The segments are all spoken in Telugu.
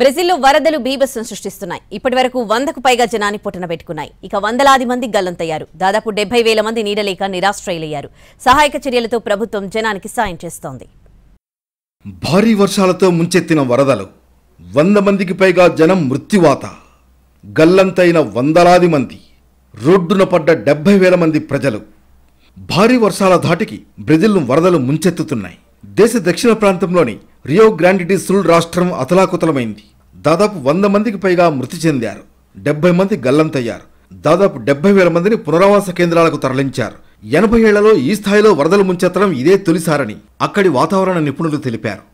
బ్రెజిల్లో వరదలు బీభత్సం సృష్టిస్తున్నాయి ఇప్పటి వరకు వందకు పైగా జనాన్ని పొట్టన పెట్టుకున్నాయి ఇక వందలాది మంది గల్లంతయ్యారు దాదాపు డెబ్బై వేల మంది నీడలేక నిరాశ్రయులయ్యారు సహాయక చర్యలతో ప్రభుత్వం జనానికి సాయం చేస్తోంది భారీ వర్షాలతో ముంచెత్తిన వరదలు వంద మందికి పైగా జనం మృత్యువాత గల్లంతైన వందలాది మంది రోడ్డున పడ్డ డెబ్బై వేల మంది ప్రజలు భారీ వర్షాల ధాటికి బ్రెజిల్ను వరదలు ముంచెత్తుతున్నాయి దేశ దక్షిణ ప్రాంతంలోని రియో గ్రాండిటీ రాష్ట్రం అతలాకుతలమైంది దాదాపు వంద మందికి పైగా మృతి చెందారు డెబ్బై మంది గల్లంతయ్యారు దాదాపు డెబ్బై వేల మందిని పునరావాస కేంద్రాలకు తరలించారు ఎనభై ఏళ్లలో ఈ స్థాయిలో వరదలు ముంచెత్తడం ఇదే తొలిసారని అక్కడి వాతావరణ నిపుణులు తెలిపారు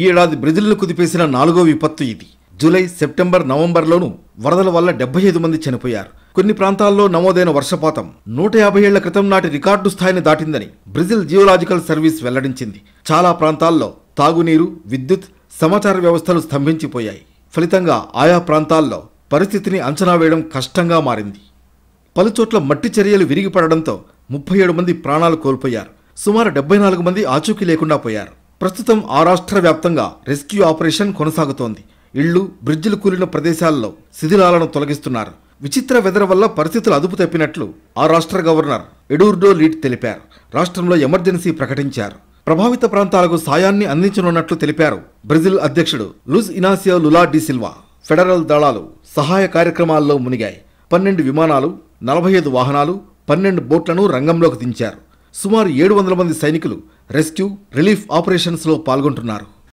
ఈ ఏడాది బ్రెజిల్ను కుదిపేసిన నాలుగో విపత్తు ఇది జూలై సెప్టెంబర్ నవంబర్లోనూ వరదల వల్ల డెబ్బై ఐదు మంది చనిపోయారు కొన్ని ప్రాంతాల్లో నమోదైన వర్షపాతం నూట యాభై ఏళ్ల క్రితం నాటి రికార్డు స్థాయిని దాటిందని బ్రెజిల్ జియోలాజికల్ సర్వీస్ వెల్లడించింది చాలా ప్రాంతాల్లో తాగునీరు విద్యుత్ సమాచార వ్యవస్థలు స్తంభించిపోయాయి ఫలితంగా ఆయా ప్రాంతాల్లో పరిస్థితిని అంచనా వేయడం కష్టంగా మారింది పలుచోట్ల మట్టి చర్యలు విరిగిపడడంతో ముప్పై ఏడు మంది ప్రాణాలు కోల్పోయారు సుమారు డెబ్బై నాలుగు మంది ఆచూకీ లేకుండా పోయారు ప్రస్తుతం ఆ రాష్ట్ర వ్యాప్తంగా రెస్క్యూ ఆపరేషన్ కొనసాగుతోంది ఇళ్లు బ్రిడ్జిలు కూలిన ప్రదేశాల్లో శిథిలాలను తొలగిస్తున్నారు విచిత్ర వెదర్ వల్ల పరిస్థితులు అదుపు తప్పినట్లు ఆ రాష్ట్ర గవర్నర్ ఎడూర్డో లీడ్ తెలిపారు రాష్ట్రంలో ఎమర్జెన్సీ ప్రకటించారు ప్రభావిత ప్రాంతాలకు సాయాన్ని అందించనున్నట్లు తెలిపారు బ్రెజిల్ అధ్యక్షుడు Luiz Inacio Lula da Silva federal దళాలు సహాయ కార్యక్రమాల్లో మునిగాయి పన్నెండు విమానాలు నలభై ఐదు వాహనాలు పన్నెండు బోట్లను రంగంలోకి దించారు సుమారు ఏడు వందల మంది సైనికులు రెస్క్యూ రిలీఫ్ ఆపరేషన్స్లో పాల్గొంటున్నారు